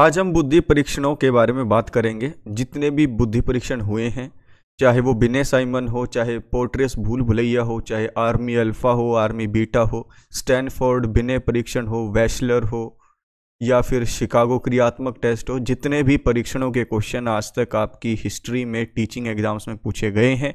आज हम बुद्धि परीक्षणों के बारे में बात करेंगे जितने भी बुद्धि परीक्षण हुए हैं चाहे वो बिने साइमन हो चाहे पोर्ट्रेस भूल भुलैया हो चाहे आर्मी अल्फ़ा हो आर्मी बीटा हो स्टैनफोर्ड बिने परीक्षण हो वैशलर हो या फिर शिकागो क्रियात्मक टेस्ट हो जितने भी परीक्षणों के क्वेश्चन आज तक आपकी हिस्ट्री में टीचिंग एग्ज़ाम्स में पूछे गए हैं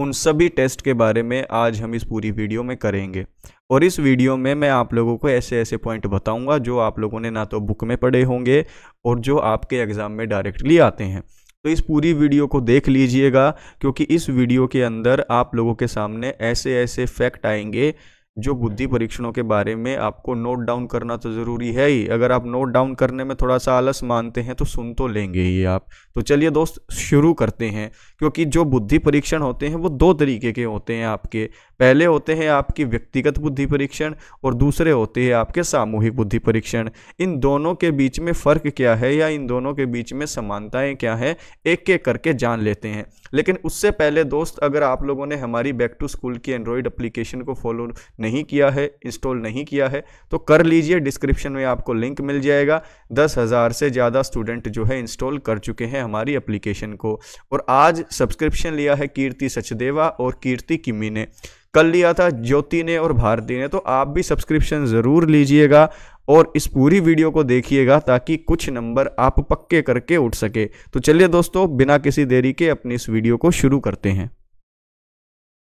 उन सभी टेस्ट के बारे में आज हम इस पूरी वीडियो में करेंगे और इस वीडियो में मैं आप लोगों को ऐसे ऐसे पॉइंट बताऊंगा जो आप लोगों ने ना तो बुक में पढ़े होंगे और जो आपके एग्ज़ाम में डायरेक्टली आते हैं तो इस पूरी वीडियो को देख लीजिएगा क्योंकि इस वीडियो के अंदर आप लोगों के सामने ऐसे ऐसे फैक्ट आएंगे जो बुद्धि परीक्षणों के बारे में आपको नोट डाउन करना तो ज़रूरी है ही अगर आप नोट डाउन करने में थोड़ा सा आलस मानते हैं तो सुन तो लेंगे ही आप तो चलिए दोस्त शुरू करते हैं क्योंकि जो बुद्धि परीक्षण होते हैं वो दो तरीके के होते हैं आपके पहले होते हैं आपकी व्यक्तिगत बुद्धि परीक्षण और दूसरे होते हैं आपके सामूहिक बुद्धि परीक्षण इन दोनों के बीच में फ़र्क क्या है या इन दोनों के बीच में समानताएं क्या है एक एक करके जान लेते हैं लेकिन उससे पहले दोस्त अगर आप लोगों ने हमारी बैक टू स्कूल की एंड्रॉयड अप्लीकेशन को फॉलो नहीं किया है इंस्टॉल नहीं किया है तो कर लीजिए डिस्क्रिप्शन में आपको लिंक मिल जाएगा दस हज़ार से ज़्यादा स्टूडेंट जो है इंस्टॉल कर चुके हैं हमारी अप्लीकेशन को और आज सब्सक्रिप्शन लिया है कीर्ति सचदेवा और कीर्ति किमी ने कल लिया था ज्योति ने और भारती ने तो आप भी सब्सक्रिप्शन ज़रूर लीजिएगा और इस पूरी वीडियो को देखिएगा ताकि कुछ नंबर आप पक्के करके उठ सके तो चलिए दोस्तों बिना किसी देरी के अपनी इस वीडियो को शुरू करते हैं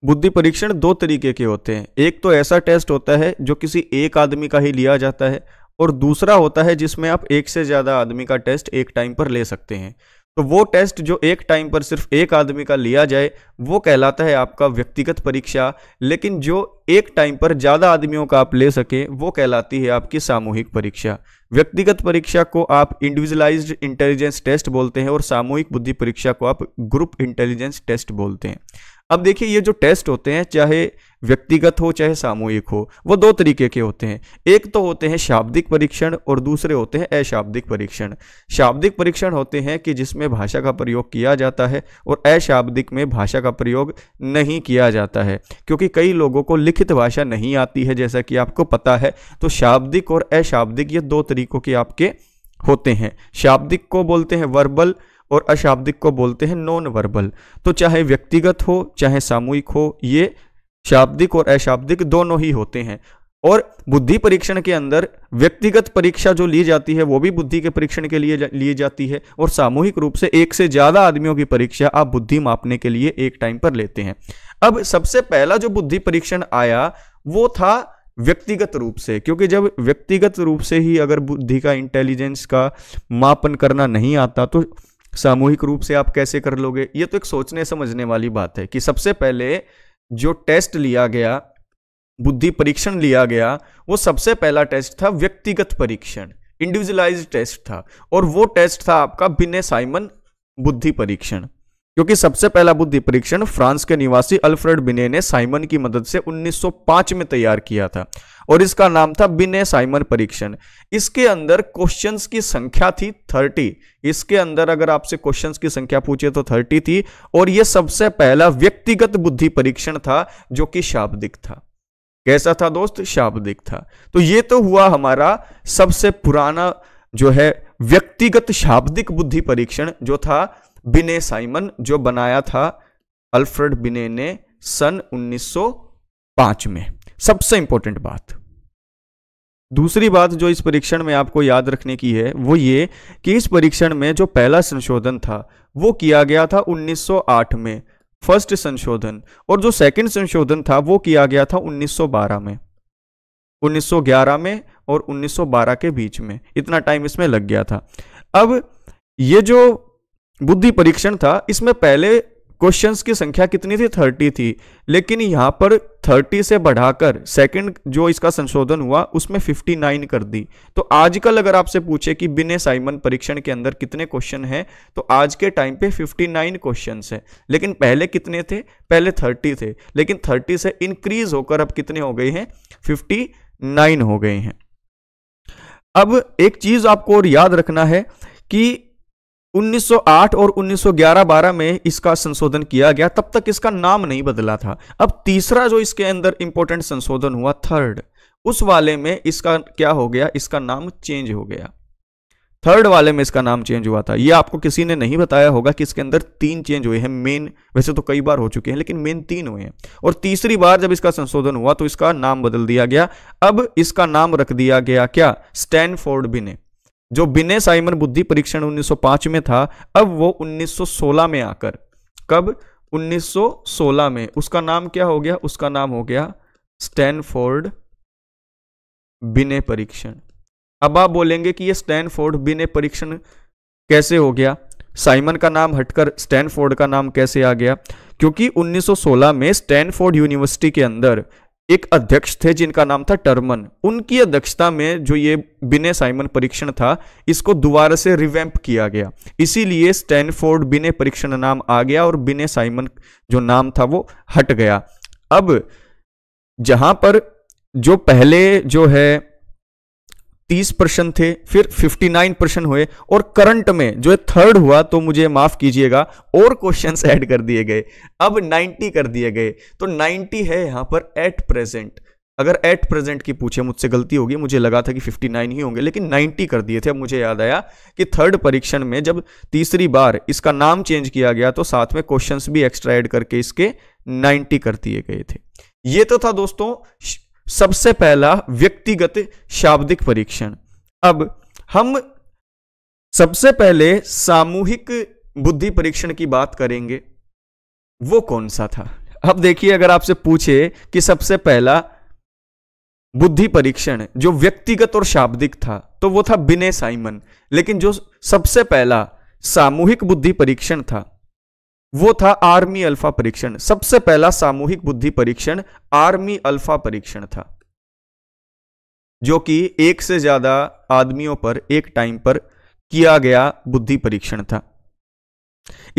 बुद्धि परीक्षण दो तरीके के होते हैं एक तो ऐसा टेस्ट होता है जो किसी एक आदमी का ही लिया जाता है और दूसरा होता है जिसमें आप एक से ज़्यादा आदमी का टेस्ट एक टाइम पर ले सकते हैं तो वो टेस्ट जो एक टाइम पर सिर्फ एक आदमी का लिया जाए वो कहलाता है आपका व्यक्तिगत परीक्षा लेकिन जो एक टाइम पर ज़्यादा आदमियों का आप ले सकें वो कहलाती है आपकी सामूहिक परीक्षा व्यक्तिगत परीक्षा को आप इंडिविजुअलाइज्ड इंटेलिजेंस टेस्ट बोलते हैं और सामूहिक बुद्धि परीक्षा को आप ग्रुप इंटेलिजेंस टेस्ट बोलते हैं अब देखिए ये जो टेस्ट होते हैं चाहे व्यक्तिगत हो चाहे सामूहिक हो वो दो तरीके के होते हैं एक तो होते हैं शाब्दिक परीक्षण और दूसरे होते हैं अशाब्दिक परीक्षण शाब्दिक परीक्षण होते हैं कि जिसमें भाषा का प्रयोग किया जाता है और अशाब्दिक में भाषा का प्रयोग नहीं किया जाता है क्योंकि कई लोगों को लिखित भाषा नहीं आती है जैसा कि आपको पता है तो शाब्दिक और अशाब्दिक ये दो तरीकों के आपके होते हैं शाब्दिक को बोलते हैं वर्बल और अशाब्दिक को बोलते हैं नॉन वर्बल तो चाहे व्यक्तिगत हो चाहे सामूहिक हो ये शाब्दिक और अशाब्दिक दोनों ही होते हैं और बुद्धि परीक्षण के अंदर व्यक्तिगत परीक्षा जो ली जाती है वो भी बुद्धि के परीक्षण के लिए जा, लिए जाती है और सामूहिक रूप से एक से ज़्यादा आदमियों की परीक्षा आप बुद्धि मापने के लिए एक टाइम पर लेते हैं अब सबसे पहला जो बुद्धि परीक्षण आया वो था व्यक्तिगत रूप से क्योंकि जब व्यक्तिगत रूप से ही अगर बुद्धि का इंटेलिजेंस का मापन करना नहीं आता तो सामूहिक रूप से आप कैसे कर लोगे ये तो एक सोचने समझने वाली बात है कि सबसे पहले जो टेस्ट लिया गया बुद्धि परीक्षण लिया गया वो सबसे पहला टेस्ट था व्यक्तिगत परीक्षण इंडिविजुअलाइज टेस्ट था और वो टेस्ट था आपका बिने साइमन बुद्धि परीक्षण क्योंकि सबसे पहला बुद्धि परीक्षण फ्रांस के निवासी अल्फ्रेड बिने ने साइमन की मदद से 1905 में तैयार किया था और इसका नाम था बिने साइमन परीक्षण इसके अंदर क्वेश्चंस की संख्या थी 30 इसके अंदर अगर आपसे क्वेश्चंस की संख्या पूछे तो 30 थी और यह सबसे पहला व्यक्तिगत बुद्धि परीक्षण था जो कि शाब्दिक था कैसा था दोस्त शाब्दिक था तो ये तो हुआ हमारा सबसे पुराना जो है व्यक्तिगत शाब्दिक बुद्धि परीक्षण जो था बिने साइमन जो बनाया था अल्फ्रेड बिने ने सन 1905 में सबसे इंपॉर्टेंट बात दूसरी बात जो इस परीक्षण में आपको याद रखने की है वो ये कि इस परीक्षण में जो पहला संशोधन था वो किया गया था 1908 में फर्स्ट संशोधन और जो सेकंड संशोधन था वो किया गया था 1912 में 1911 में और 1912 के बीच में इतना टाइम इसमें लग गया था अब ये जो बुद्धि परीक्षण था इसमें पहले क्वेश्चंस की संख्या कितनी थी थर्टी थी लेकिन यहाँ पर थर्टी से बढ़ाकर सेकंड जो इसका संशोधन हुआ उसमें फिफ्टी नाइन कर दी तो आजकल अगर आपसे पूछे कि बिने साइमन परीक्षण के अंदर कितने क्वेश्चन हैं तो आज के टाइम पे फिफ्टी नाइन क्वेश्चन हैं लेकिन पहले कितने थे पहले थर्टी थे लेकिन थर्टी से इंक्रीज होकर अब कितने हो गए हैं फिफ्टी नाइन हो गए हैं अब एक चीज़ आपको और याद रखना है कि 1908 और 1911-12 में इसका संशोधन किया गया तब तक इसका नाम नहीं बदला था अब तीसरा जो इसके अंदर इंपॉर्टेंट संशोधन हुआ थर्ड उस वाले में इसका क्या हो गया इसका नाम चेंज हो गया थर्ड वाले में इसका नाम चेंज हुआ था ये आपको किसी ने नहीं बताया होगा कि इसके अंदर तीन चेंज हुए हैं मेन वैसे तो कई बार हो चुके हैं लेकिन मेन तीन हुए हैं और तीसरी बार जब इसका संशोधन हुआ तो इसका नाम बदल दिया गया अब इसका नाम रख दिया गया क्या स्टैनफोर्ड भी ने जो बिने साइमन बुद्धि परीक्षण 1905 में था अब वो 1916 में आकर कब 1916 में उसका नाम क्या हो गया उसका नाम हो गया स्टैनफोर्ड बिने परीक्षण अब आप बोलेंगे कि ये स्टैनफोर्ड बिने परीक्षण कैसे हो गया साइमन का नाम हटकर स्टैनफोर्ड का नाम कैसे आ गया क्योंकि 1916 में स्टैनफोर्ड यूनिवर्सिटी के अंदर एक अध्यक्ष थे जिनका नाम था टर्मन उनकी अध्यक्षता में जो ये बिने साइमन परीक्षण था इसको दोबारा से रिवैम्प किया गया इसीलिए स्टैनफोर्ड बिने परीक्षण नाम आ गया और बिने साइमन जो नाम था वो हट गया अब जहां पर जो पहले जो है 30 परसेंट थे फिर 59 परसेंट हुए और करंट में जो है थर्ड हुआ तो मुझे माफ कीजिएगा और क्वेश्चंस ऐड कर दिए गए अब 90 कर दिए गए तो 90 है यहां पर एट प्रेजेंट अगर एट प्रेजेंट की पूछे मुझसे गलती होगी मुझे लगा था कि 59 ही होंगे लेकिन 90 कर दिए थे अब मुझे याद आया कि थर्ड परीक्षण में जब तीसरी बार इसका नाम चेंज किया गया तो साथ में क्वेश्चंस भी एक्स्ट्रा ऐड करके इसके 90 कर दिए गए थे ये तो था दोस्तों सबसे पहला व्यक्तिगत शाब्दिक परीक्षण अब हम सबसे पहले सामूहिक बुद्धि परीक्षण की बात करेंगे वो कौन सा था अब देखिए अगर आपसे पूछे कि सबसे पहला बुद्धि परीक्षण जो व्यक्तिगत और शाब्दिक था तो वो था बिने साइमन लेकिन जो सबसे पहला सामूहिक बुद्धि परीक्षण था वो था आर्मी अल्फा परीक्षण सबसे पहला सामूहिक बुद्धि परीक्षण आर्मी अल्फा परीक्षण था जो कि एक से ज्यादा आदमियों पर एक टाइम पर किया गया बुद्धि परीक्षण था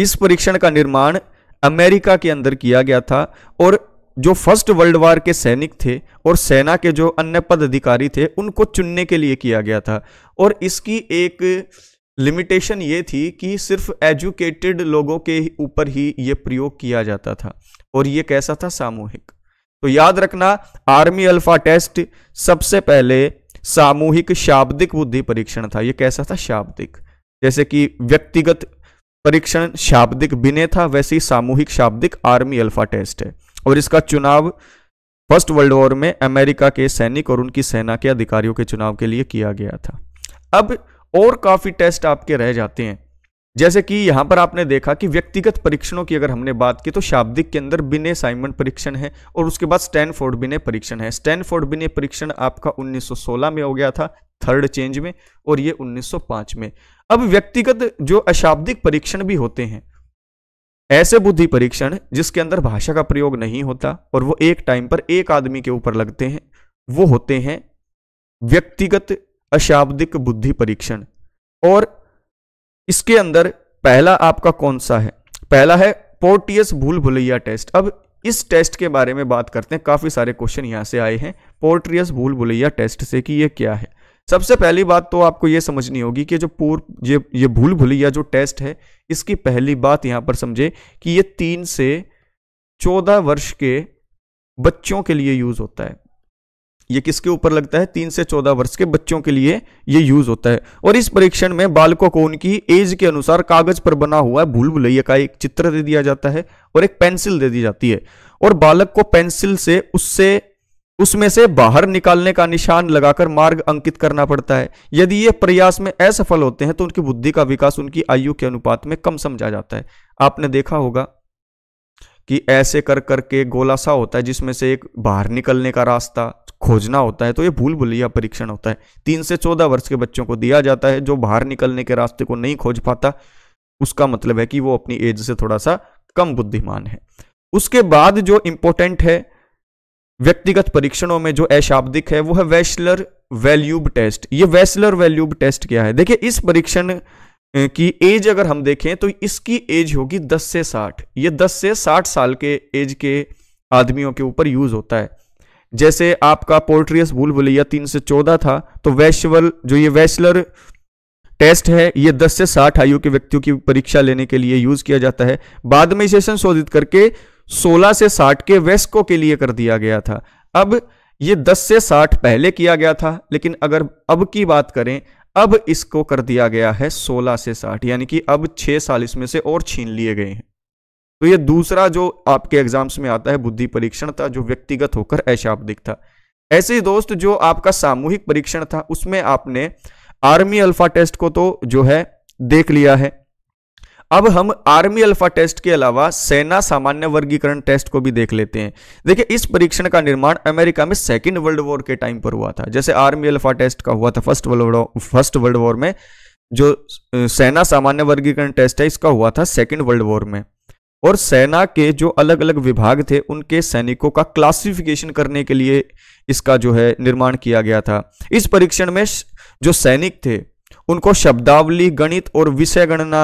इस परीक्षण का निर्माण अमेरिका के अंदर किया गया था और जो फर्स्ट वर्ल्ड वार के सैनिक थे और सेना के जो अन्य पद अधिकारी थे उनको चुनने के लिए किया गया था और इसकी एक लिमिटेशन ये थी कि सिर्फ एजुकेटेड लोगों के ऊपर ही ये प्रयोग किया जाता था और ये कैसा था सामूहिक तो याद रखना आर्मी अल्फा टेस्ट सबसे पहले सामूहिक शाब्दिक बुद्धि परीक्षण था ये कैसा था शाब्दिक जैसे कि व्यक्तिगत परीक्षण शाब्दिक बिने था वैसे ही सामूहिक शाब्दिक आर्मी अल्फा टेस्ट है और इसका चुनाव फर्स्ट वर्ल्ड वॉर में अमेरिका के सैनिक और उनकी सेना के अधिकारियों के चुनाव के लिए किया गया था अब और काफ़ी टेस्ट आपके रह जाते हैं जैसे कि यहां पर आपने देखा कि व्यक्तिगत परीक्षणों की अगर हमने बात की तो शाब्दिक के अंदर बिने साइमन परीक्षण है और उसके बाद स्टैनफोर्ड बिने परीक्षण है स्टैनफोर्ड बिने परीक्षण आपका 1916 में हो गया था थर्ड चेंज में और ये 1905 में अब व्यक्तिगत जो अशाब्दिक परीक्षण भी होते हैं ऐसे बुद्धि परीक्षण जिसके अंदर भाषा का प्रयोग नहीं होता और वो एक टाइम पर एक आदमी के ऊपर लगते हैं वो होते हैं व्यक्तिगत अशाब्दिक बुद्धि परीक्षण और इसके अंदर पहला आपका कौन सा है पहला है पोर्टियस भूल भुलैया टेस्ट अब इस टेस्ट के बारे में बात करते हैं काफ़ी सारे क्वेश्चन यहां से आए हैं पोर्ट्रियस भूल भुलैया टेस्ट से कि ये क्या है सबसे पहली बात तो आपको ये समझनी होगी कि जो पूर्व ये ये भूल भुलैया जो टेस्ट है इसकी पहली बात यहां पर समझे कि ये तीन से चौदह वर्ष के बच्चों के लिए यूज़ होता है ये किसके ऊपर लगता है तीन से चौदह वर्ष के बच्चों के लिए ये यूज होता है और इस परीक्षण में बालकों को उनकी एज के अनुसार कागज पर बना हुआ भूल भुलैया का एक चित्र दे दिया जाता है और एक पेंसिल दे दी जाती है और बालक को पेंसिल से उससे उसमें से बाहर निकालने का निशान लगाकर मार्ग अंकित करना पड़ता है यदि ये प्रयास में असफल होते हैं तो उनकी बुद्धि का विकास उनकी आयु के अनुपात में कम समझा जाता है आपने देखा होगा कि ऐसे कर करके गोला सा होता है जिसमें से एक बाहर निकलने का रास्ता खोजना होता है तो ये भूल भुलैया परीक्षण होता है तीन से चौदह वर्ष के बच्चों को दिया जाता है जो बाहर निकलने के रास्ते को नहीं खोज पाता उसका मतलब है कि वो अपनी एज से थोड़ा सा कम बुद्धिमान है उसके बाद जो इंपॉर्टेंट है व्यक्तिगत परीक्षणों में जो अशाब्दिक है वो है वैशलर वैल्यूब टेस्ट ये वैशलर वैल्यूब टेस्ट क्या है देखिए इस परीक्षण की एज अगर हम देखें तो इसकी एज होगी 10 से 60 ये 10 से 60 साल के एज के आदमियों के ऊपर यूज होता है जैसे आपका पोल्ट्रियस भूल भुलैया तीन से चौदह था तो वैश्वल जो ये वैश्लर टेस्ट है ये 10 से 60 आयु के व्यक्तियों की परीक्षा लेने के लिए यूज किया जाता है बाद में इसे संशोधित करके 16 से 60 के वैस्को के लिए कर दिया गया था अब ये 10 से 60 पहले किया गया था लेकिन अगर अब की बात करें अब इसको कर दिया गया है सोलह से साठ यानी कि अब 6 साल इसमें से और छीन लिए गए हैं तो ये दूसरा जो आपके एग्जाम्स में आता है बुद्धि परीक्षण था जो व्यक्तिगत होकर अशाब्दिक था ऐसे ही दोस्त जो आपका सामूहिक परीक्षण था उसमें आपने आर्मी अल्फा टेस्ट को तो जो है देख लिया है अब हम आर्मी अल्फा टेस्ट के अलावा सेना सामान्य वर्गीकरण टेस्ट को भी देख लेते हैं देखिए इस परीक्षण का निर्माण अमेरिका में सेकेंड वर्ल्ड वॉर के टाइम पर हुआ था जैसे आर्मी अल्फा टेस्ट का हुआ था first world first world war में जो सेना सामान्य वर्गीकरण टेस्ट है इसका हुआ था सेकेंड वर्ल्ड वॉर में और सेना के जो अलग अलग विभाग थे उनके सैनिकों का क्लासिफिकेशन करने के लिए इसका जो है निर्माण किया गया था इस परीक्षण में जो सैनिक थे उनको शब्दावली गणित और विषय गणना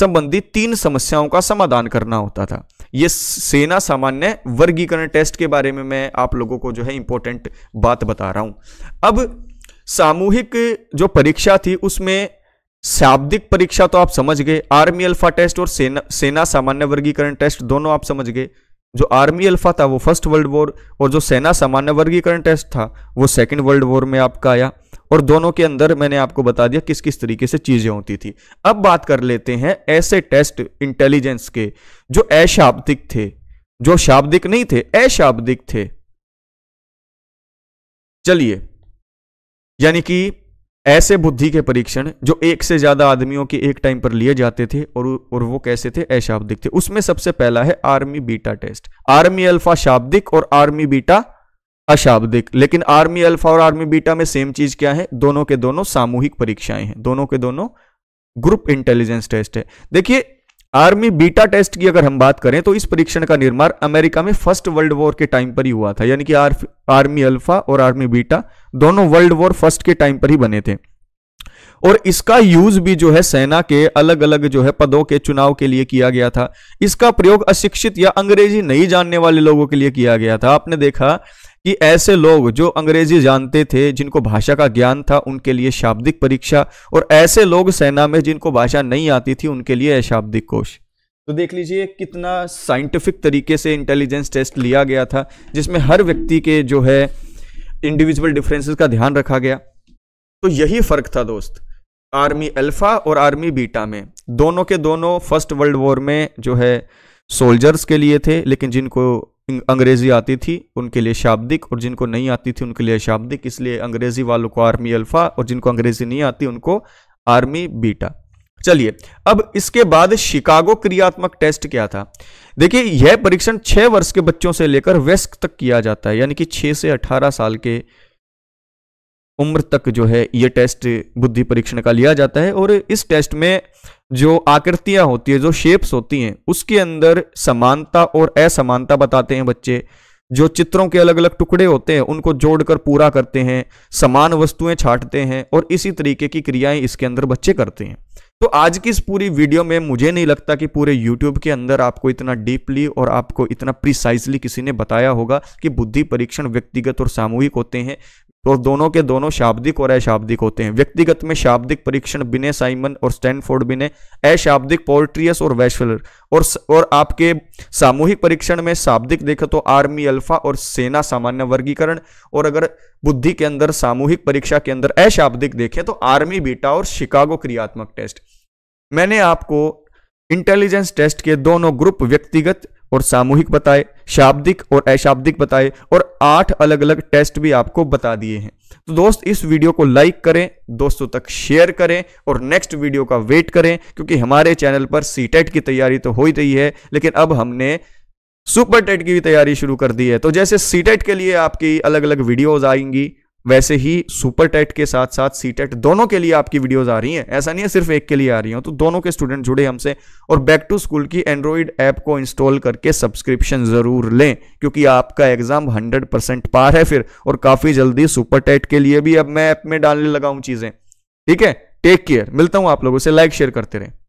संबंधी तीन समस्याओं का समाधान करना होता था ये सेना सामान्य वर्गीकरण टेस्ट के बारे में मैं आप लोगों को जो है इंपॉर्टेंट बात बता रहा हूं अब सामूहिक जो परीक्षा थी उसमें शाब्दिक परीक्षा तो आप समझ गए आर्मी अल्फा टेस्ट और सेना सेना सामान्य वर्गीकरण टेस्ट दोनों आप समझ गए जो आर्मी अल्फा था वो फर्स्ट वर्ल्ड वॉर और जो सेना सामान्य वर्गीकरण टेस्ट था वो सेकंड वर्ल्ड वॉर में आपका आया और दोनों के अंदर मैंने आपको बता दिया किस किस तरीके से चीज़ें होती थी अब बात कर लेते हैं ऐसे टेस्ट इंटेलिजेंस के जो अशाब्दिक थे जो शाब्दिक नहीं थे अशाब्दिक थे चलिए यानी कि ऐसे बुद्धि के परीक्षण जो एक से ज़्यादा आदमियों के एक टाइम पर लिए जाते थे और और वो कैसे थे अशाब्दिक थे उसमें सबसे पहला है Army Beta test Army Alpha शाब्दिक और आर्मी बीटा अशाब्दिक लेकिन आर्मी अल्फा और आर्मी बीटा में सेम चीज क्या है दोनों के दोनों सामूहिक परीक्षाएं हैं दोनों के दोनों ग्रुप इंटेलिजेंस टेस्ट है देखिए आर्मी बीटा टेस्ट की अगर हम बात करें तो इस परीक्षण का निर्माण अमेरिका में फर्स्ट वर्ल्ड वॉर के टाइम पर ही हुआ था यानी कि आर, आर्मी अल्फा और आर्मी बीटा दोनों वर्ल्ड वॉर फर्स्ट के टाइम पर ही बने थे और इसका यूज भी जो है सेना के अलग अलग जो है पदों के चुनाव के लिए किया गया था इसका प्रयोग अशिक्षित या अंग्रेजी नहीं जानने वाले लोगों के लिए किया गया था आपने देखा कि ऐसे लोग जो अंग्रेजी जानते थे जिनको भाषा का ज्ञान था उनके लिए शाब्दिक परीक्षा और ऐसे लोग सेना में जिनको भाषा नहीं आती थी उनके लिए अशाब्दिक कोश तो देख लीजिए कितना साइंटिफिक तरीके से इंटेलिजेंस टेस्ट लिया गया था जिसमें हर व्यक्ति के जो है इंडिविजुअल डिफरेंसेस का ध्यान रखा गया तो यही फ़र्क था दोस्त आर्मी अल्फ़ा और आर्मी बीटा में दोनों के दोनों फर्स्ट वर्ल्ड वॉर में जो है सोल्जर्स के लिए थे लेकिन जिनको अंग्रेज़ी आती थी उनके लिए शाब्दिक और जिनको नहीं आती थी उनके लिए शाब्दिक इसलिए अंग्रेज़ी वालों को आर्मी अल्फ़ा और जिनको अंग्रेज़ी नहीं आती उनको आर्मी बीटा चलिए अब इसके बाद शिकागो क्रियात्मक टेस्ट क्या था देखिए यह परीक्षण छह वर्ष के बच्चों से लेकर व्यस्क तक किया जाता है यानी कि छह से अठारह साल के उम्र तक जो है ये टेस्ट बुद्धि परीक्षण का लिया जाता है और इस टेस्ट में जो आकृतियां होती है जो शेप्स होती हैं उसके अंदर समानता और असमानता बताते हैं बच्चे जो चित्रों के अलग अलग टुकड़े होते हैं उनको जोड़कर पूरा करते हैं समान वस्तुएं छाटते हैं और इसी तरीके की क्रियाएं इसके अंदर बच्चे करते हैं तो आज की इस पूरी वीडियो में मुझे नहीं लगता कि पूरे YouTube के अंदर आपको इतना डीपली और आपको इतना प्रिसाइजली किसी ने बताया होगा कि बुद्धि परीक्षण व्यक्तिगत और सामूहिक होते हैं तो दोनों के दोनों शाब्दिक और अशाब्दिक होते हैं व्यक्तिगत में शाब्दिक परीक्षण बिने साइमन और स्टैनफोर्ड बिने अशाब्दिक पोल्ट्रियस और वैश्वलर और और आपके सामूहिक परीक्षण में शाब्दिक देखो तो आर्मी अल्फा और सेना सामान्य वर्गीकरण और अगर बुद्धि के अंदर सामूहिक परीक्षा के अंदर अशाब्दिक देखें तो आर्मी बीटा और शिकागो क्रियात्मक टेस्ट मैंने आपको इंटेलिजेंस टेस्ट के दोनों ग्रुप व्यक्तिगत और सामूहिक बताए शाब्दिक और अशाब्दिक बताए और आठ अलग अलग टेस्ट भी आपको बता दिए हैं तो दोस्त इस वीडियो को लाइक करें दोस्तों तक शेयर करें और नेक्स्ट वीडियो का वेट करें क्योंकि हमारे चैनल पर सी e की तैयारी तो हो ही रही है लेकिन अब हमने सुपर टेट e की भी तैयारी शुरू कर दी है तो जैसे सी e के लिए आपकी अलग अलग वीडियोज आएंगी वैसे ही सुपर टेट के साथ साथ सी टेट दोनों के लिए आपकी वीडियोस आ रही हैं ऐसा नहीं है सिर्फ एक के लिए आ रही हो तो दोनों के स्टूडेंट जुड़े हमसे और बैक टू स्कूल की एंड्रॉइड ऐप को इंस्टॉल करके सब्सक्रिप्शन जरूर लें क्योंकि आपका एग्जाम 100 परसेंट पार है फिर और काफी जल्दी सुपर टेट के लिए भी अब मैं ऐप में डालने लगा हूं चीजें ठीक है टेक केयर मिलता हूं आप लोगों से लाइक शेयर करते रहें